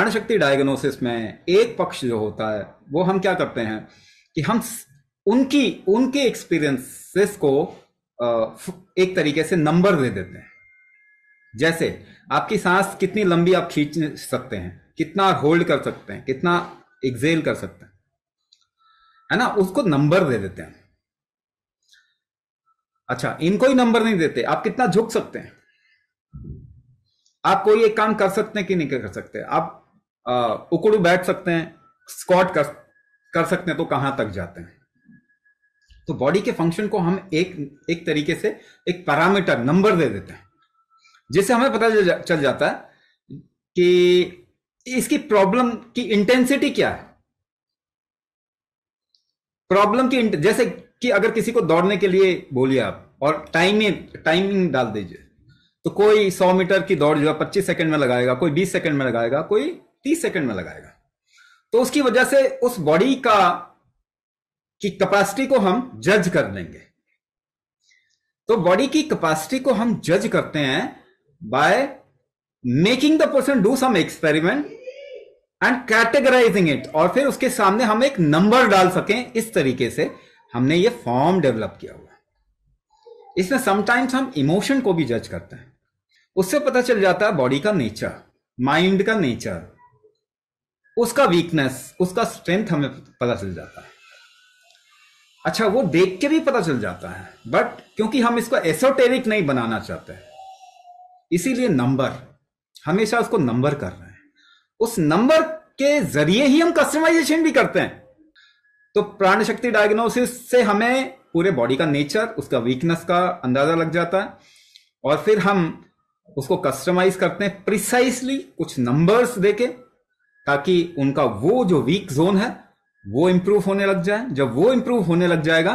प्राण शक्ति डायग्नोसिस में एक पक्ष जो होता है वो हम क्या करते हैं कि हम उनकी उनके एक्सपीरियंसेस को एक तरीके से नंबर दे देते हैं जैसे आपकी सांस कितनी लंबी आप खींच सकते हैं कितना होल्ड कर सकते हैं कितना एक्सेल कर सकते हैं है ना उसको नंबर दे देते हैं अच्छा इनको ही नंबर नहीं देते आप कितना झुक सकते हैं आप कोई एक काम कर सकते हैं कि नहीं कर सकते आप उकड़ू बैठ सकते हैं स्कॉट कर कर सकते हैं तो कहां तक जाते हैं तो बॉडी के फंक्शन को हम एक एक तरीके से एक पैरामीटर नंबर दे देते हैं जिससे हमें पता चल जाता है कि इसकी प्रॉब्लम की इंटेंसिटी क्या है प्रॉब्लम की जैसे कि अगर किसी को दौड़ने के लिए बोलिए आप और टाइमिंग टाइमिंग डाल दीजिए तो कोई 100 मीटर की दौड़ जो है पच्चीस सेकंड में लगाएगा कोई 20 सेकंड में लगाएगा कोई तीस सेकंड में लगाएगा तो उसकी वजह से उस बॉडी का की कैपेसिटी को हम जज कर लेंगे तो बॉडी की कैपेसिटी को हम जज करते हैं by making the person do some experiment and categorising it और फिर उसके सामने हम एक नंबर डाल सकें इस तरीके से हमने ये फॉर्म डेवलप किया हुआ इसमें समटाइम्स हम इमोशन को भी जज करते हैं उससे पता चल जाता है बॉडी का नेचर माइंड का नेचर उसका वीकनेस उसका स्ट्रेंथ हमें पता चल जाता है अच्छा वो देख के भी पता चल जाता है बट क्योंकि हम इसको एसोटेरिक नहीं बनाना चाहते इसीलिए नंबर हमेशा उसको नंबर कर रहे हैं उस नंबर के जरिए ही हम कस्टमाइजेशन भी करते हैं तो प्राण शक्ति डायग्नोसिस से हमें पूरे बॉडी का नेचर उसका वीकनेस का अंदाजा लग जाता है और फिर हम उसको कस्टमाइज करते हैं प्रिसाइसली कुछ नंबर्स देके ताकि उनका वो जो वीक जोन है वो इंप्रूव होने लग जाए जब वो इंप्रूव होने लग जाएगा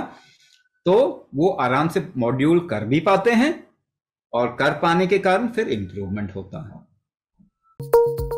तो वो आराम से मॉड्यूल कर भी पाते हैं और कर पाने के कारण फिर इंप्रूवमेंट होता है